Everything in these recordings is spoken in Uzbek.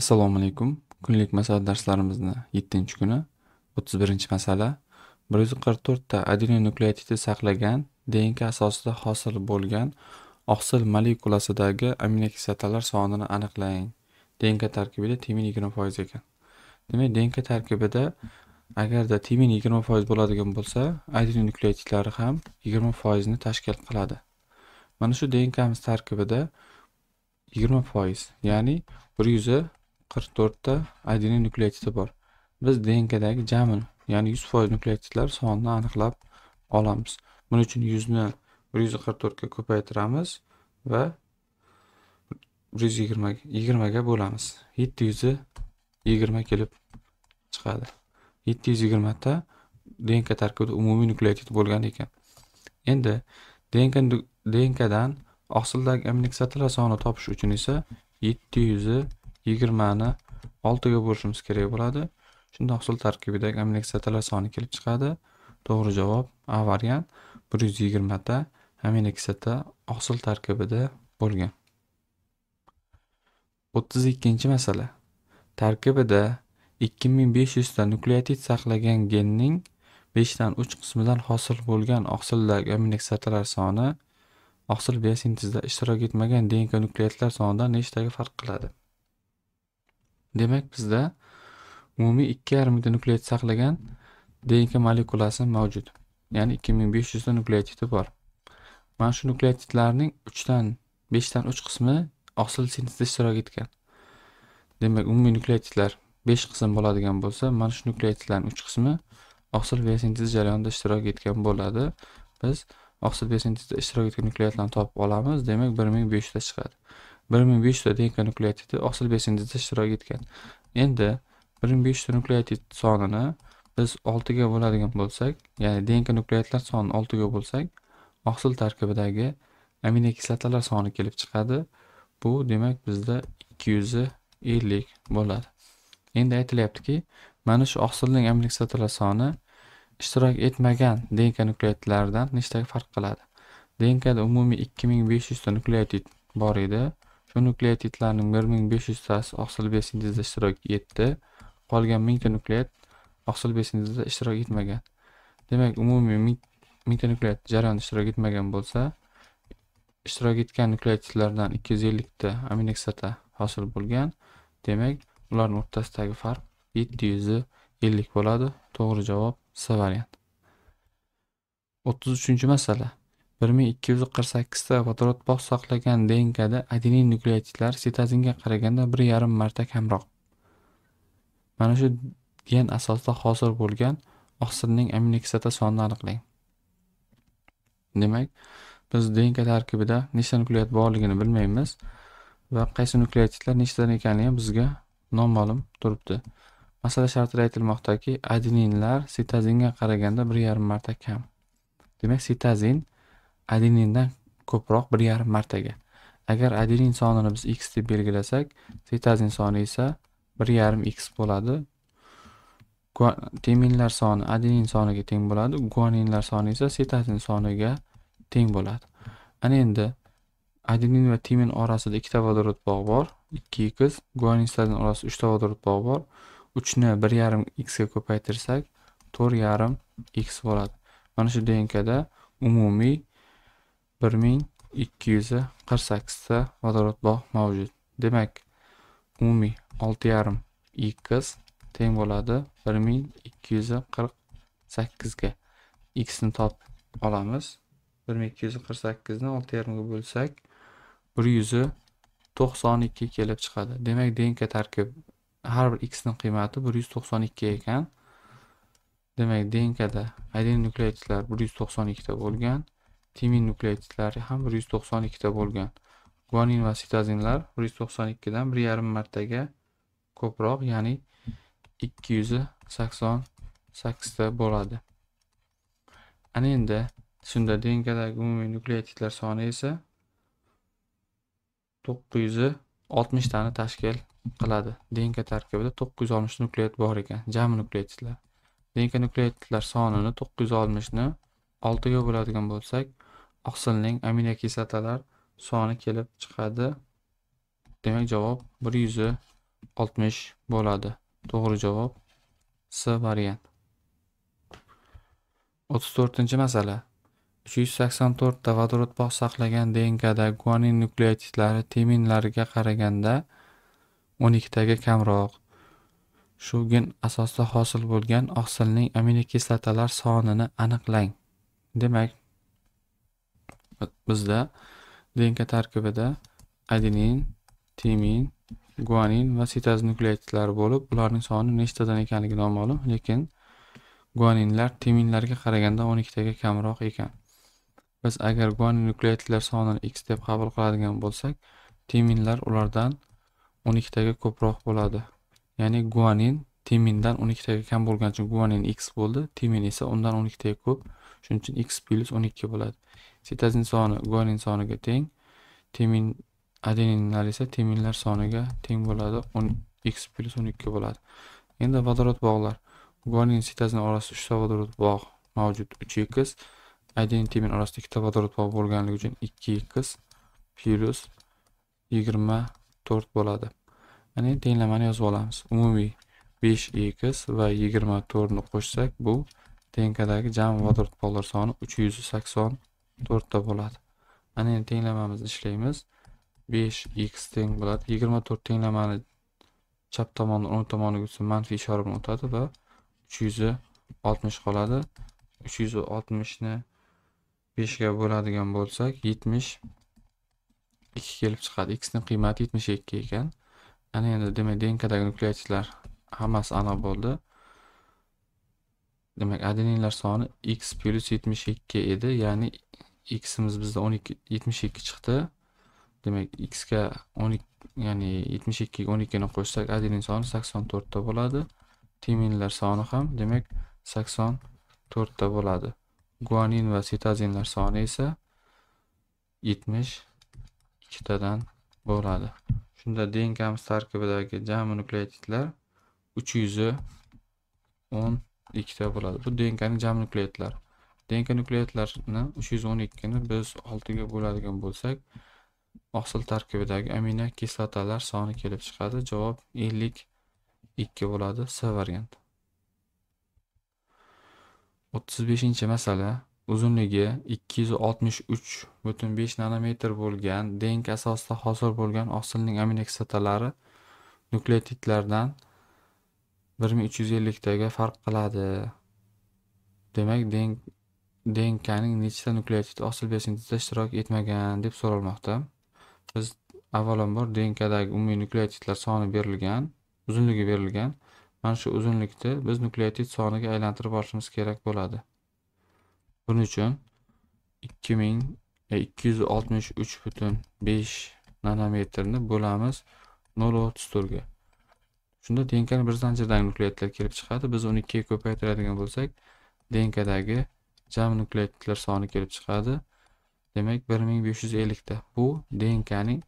assalomu alaykum kunlik masala darslarimizni yettinchi kuni o'ttiz birinchi masala bir yuz qirq to'rtta adenonukleotidni saqlagan dnk asosida hosil bo'lgan oqsil molekulasidagi aminokislotalar sonini aniqlang dnk tarkibida timin yigirma foiz ekan demak dnk tarkibida agarda timin yigirma foiz bo'ladigan bo'lsa nukleotidlari ham yigirma foizni tashkil qiladi mana shu dnkmiz tarkibida yigirma foiz ya'ni bir yuzi qirq to'rtta adenin nukleotidi bor biz dnkdagi jami ya'ni yuz foiz nukleotidlar sonini aniqlab olamiz buning uchun yuzni bir yuz qirq to'rtga ko'paytiramiz va bir yuz yigirma yigirmaga bo'lamiz yetti yigirma kelib chiqadi yetti yuz yigirmata dnk tarkibida umumiy nukleotid bo'lgan ekan endi dnk dnkdan oqsildagi aminokislotalar sonini topish uchun esa yetti yigirmani oltiga bo'lishimiz kerak bo'ladi shundoq usul tarkibidagi aminokislotalar soni kelib chiqadi to'g'ri javob a variant bir yuz yigirmata aminokislota oqsil tarkibida bo'lgan o'ttiz ikkinchi masala tarkibida ikki ming besh yuzta nukleotid saqlagan genning beshdan uch qismidan hosil bo'lgan oqsildagi aminokislotalar soni oqsil biosintezda ishtirok etmagan dnk nukleotidlar sonidan nechtaga farq qiladi demak bizda umumiy ikki yarim mingta saqlagan dnk molekulasi mavjud ya'ni ikki ming besh yuzta nukleotidi bor mana shu nukleotidlarning uchdan beshdan uch qismi oqsil sintezda ishtirok etgan demak umumiy nukleotidlar besh qism bo'ladigan bo'lsa mana shu nukleotidlarning uch qismi oqsil biosintez jarayonida ishtirok etgan bo'ladi biz oqsil biosintezda ishtirok etgan nukleotlarni topib olamiz demak bir ming besh yuzta chiqadi bir ming besh yuzta DNK nukleotidi oksil besindizda ishtirok etgan endi bir ming besh yuzta nukleotid sonini biz oltiga bo'ladigan bo'lsak ya'ni DNK nukleotlar soni oltiga bo'lsak oqsil tarkibidagi aminokislotalar soni kelib chiqadi bu demak bizda ikki yuz ellik bo'ladi endi aytilyaptiki mana shu oqsilning aminokislotalar soni ishtirok etmagan dnk nukleotlardan nechtaga farq qiladi dnkda umumiy ikki ming besh yuzta nukleotid bor edi Shu nukleotidlarning 1500 tasi oqsil besintezida ishtirok etdi. Qolgan 1000 ta nukleot oqsil besintezida ishtirok etmagan. Demak, umumiy 1000 ta nukleot jarayonda ishtirok etmagan bo'lsa, ishtirok etgan nukleotidlardan 250 ta aminokislota hosil bo'lgan. Demak, ularning o'rtasidagi farq 750 bo'ladi. To'g'ri javob C variant. 33-masala. 1248 ta vodorod bog' saqlagan dnkda adenin nukleotidlar sitazinga qaraganda bir yarim marta kamroq mana shu gen asosida hozir bo'lgan oqsilning aminokislota sonini aniqlang demak biz dnk tarkibida nechta nukleot borligini bilmaymiz va qaysi nukleotidlar nechtadan ekanligi ham bizga noma'lum turibdi masala shartida aytilmoqdaki adeninlar sitazinga qaraganda bir yarim marta kam demak sitazin adenindan ko'proq bir yarim martaga agar adenin sonini biz x deb belgilasak sitazin soni esa bir yarim x bo'ladi teminlar soni adenin soniga teng bo'ladi guaninlar soni esa sitazin soniga teng bo'ladi ana endi adenin va timin orasida ikkita vodorod bog'i bor ikki x guanin sitazin orasida uchta vodorod bog'i bor uchni bir yarim x ga ko'paytirsak to'rt yarim x bo'ladi mana shu dnkda umumiy 1248-ta vodorod bog' mavjud demak umumiy 6,5 x teng bo'ladi 1248ga x ni top olamiz 1248 ni 6,5 ga bo'lsak 192 kelib chiqadi demak dnk tarkib har bir x ning qiymati 192 ekan demak dnkda nukleotidlar 192 ta bo'lgan timin nukleotidlari ham 192 ta bo'lgan guanin va sitozinlar 192 dan 1.5 bir yarim martaga ko'proq ya'ni 288 ta bo'ladi ana endi shunda dnkdagi umumiy nukleotidlar soni esa 960 tani tashkil qiladi dnk tarkibida 960 yuz nukleot bor ekan jami nukleotidlar dnk nukleotidlar sonini 960 ni 6 ga bo'ladigan bo'lsak oqsilning aminokislotalar soni kelib chiqadi demak javob bir yuz oltmish bo'ladi to'g'ri javob s variant o'ttiz to'rtinchi masala uch yuz sakson to'rtta vodorod saqlagan dnkda guanin nukleotidlari timinlarga qaraganda o'n ikkitaga kamroq shu gen asosida hosil bo'lgan oqsilning aminokislotalar sonini aniqlang demak bizda dnk tarkibida adenin timin guanin va sitaz nukleotidlari bo'lib ularning soni nechtadan ekanligi noma'lum lekin guaninlar timinlarga qaraganda 12 taga kamroq ekan biz agar guanin nukleotidlar sonini x deb qabul qiladigan bo'lsak timinlar ulardan 12 taga ko'proq bo'ladi ya'ni guanin timindan 12 taga kam bo'lgani uchun guanin x bo'ldi timin esa undan 12 taga ko'p shuning uchun x plyus 12 bo'ladi sitazin soni guanin soniga teng temin adeninlar esa teminlar soniga teng bo'ladi o'n x plyus o'n ikki bo'ladi endi vodorod bog'lar guanin sitazin orasida uchta vodorod bog' mavjud uch x adenin temin orasida ikkita vodorod bog' bo'lganligi uchun ikki x plyus yigirma to'rt bo'ladi ya'ni tenglamani yozib olamiz umumiy besh x va yigirma to'rtni qo'shsak bu tenkadagi jami vodorod bog'lar soni uch yuz sakson to'rtta bo'ladi mana endi tenglamamizni ishlaymiz besh x teng bo'ladi yigirma to'rt tenglamani chap tomondan o'ng tomoniga o'tsa manfiy ishora bilan o'tadi va uch yuz e oltmish qoladi uch yuz e oltmishni beshga bo'ladigan bo'lsak yetmish ikki kelib chiqadi xni qiymati yetmish ikki ekan ana endi demak dnkdagi nukleotidlar hammasi aniq bo'ldi demak adeninlar soni x plyus yetmish ikki edi ya'ni ximiz bizda o'n ikki yetmish ikki chiqdi demak x ga o'n ikki ya'ni yetmish ikkiga o'n ikkini qo'shsak adenin soni sakson to'rtta bo'ladi timinlar soni ham demak sakson to'rtta bo'ladi guanin va sitazinlar soni esa yetmish ikkitadan bo'ladi shunda dnkamiz tarkibidagi jami nukleotidlar uch yuz o'n ikkita bo'ladi bu dnkni jami nukleotlari dnk uch yuz o'n ikkini biz oltiga bo'ladigan bo'lsak, oqsil tarkibidagi amino kislotalar soni kelib chiqadi. Javob ellik ikki bo'ladi, C o'ttiz beshinchi masala uzunligi ikki yuz oltmish uch butun besh nanometr bo'lgan DNK asosida hosil bo'lgan oqsilning amino kislotalari nukleotidlardan bir ming uch yuz taga farq qiladi. Demak, DNKning nechta nukleotid osil biosintezda ishtirok etmagan deb so'ralmoqda. Biz avvalambor DNKdagi umumiy nukleotidlar soni berilgan, uzunligi berilgan. Mana shu uzunlikni biz nukleotid soniga aylantirib olishimiz kerak bo'ladi. Buning uchun oltmish uch butun besh nanometrni bo'lamiz 0.34ga. Shunda DNKni bir zanjirdagi nukleotidlar kelib chiqadi. Biz uni ikkiga ko'paytiradigan bo'lsak, DNKdagi jami nukleotidlar soni kelib chiqadi demak bir ming besh yuz ellikta bu dnkning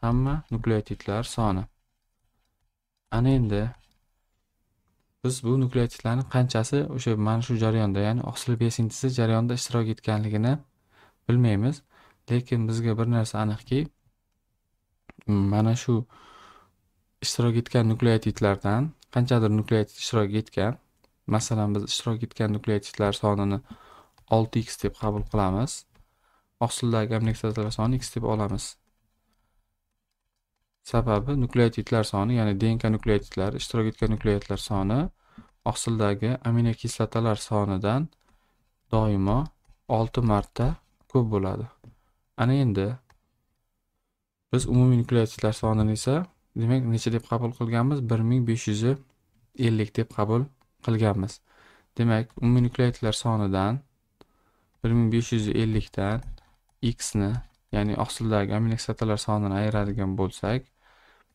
hamma nukleotidlar soni ana endi biz bu nukleotidlarni qanchasi o'sha mana shu jarayonda ya'ni oqsil besintisi jarayonida ishtirok etganligini bilmaymiz lekin bizga bir narsa aniqki mana shu ishtirok etgan nukleotidlardan qanchadir nukleotid ishtirok etgan masalan biz ishtirok etgan nukleotidlar sonini 6x deb qabul qilamiz oqsildagi aminokislotlar soni x deb olamiz sababi nukleotidlar soni ya'ni dnk nukleotidlari ishtirok etgan nukleotidlar soni oqsildagi aminokislotalar sonidan doimo 6 marta ko'p bo'ladi ana endi biz umumiy nukleotidlar sonini esa demak necha deb qabul qilganmiz 1550 deb qabul qilganmiz demak umumiy nukleotidlar sonidan 1550 ming x ni ya'ni oqsildagi aminokislotalar sonini ayiradigan bo'lsak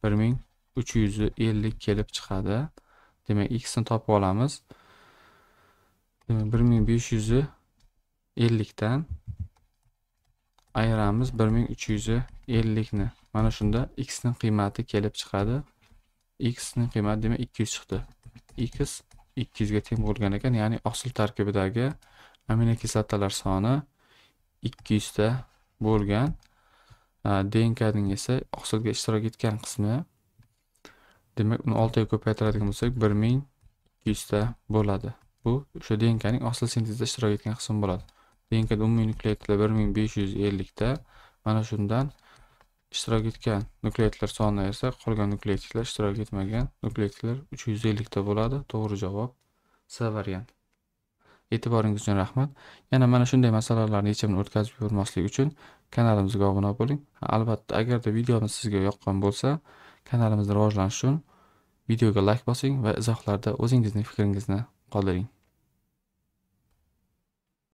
1350 kelib chiqadi demak x ni topib olamiz demak 1550 dan ayiramiz 1350 ni mana shunda x ning qiymati kelib chiqadi x ning qiymati demak 200 chiqdi x 200 ga teng bo'lgan ekan ya'ni oqsil tarkibidagi aminokislotalar soni 200 ta bo'lgan dnkning esa oqsilga ishtirok etgan qismi demak uni 6 ga ko'paytiradigan bo'lsak 1200 ta bo'ladi bu o'sha dnkning oqsil sintezida ishtirok etgan qismi bo'ladi dnkda umumiy nukleotidlar 1550 ta, mana shundan ishtirok etgan nukleotidlar soni esa qolgan nukleotidlar ishtirok etmagan nukleotidlar 350 ta bo'ladi to'g'ri javob c variant E'tiboringiz uchun rahmat. Yana mana shunday masalalarni yechimini o'tkazib yubormaslik uchun kanalimizga obuna bo'ling. Albatta, agarda videomiz sizga yoqqan bo'lsa, kanalimizni rivojlanishi uchun videoga like bosing va izohlarda o'zingizni fikringizni qoldiring.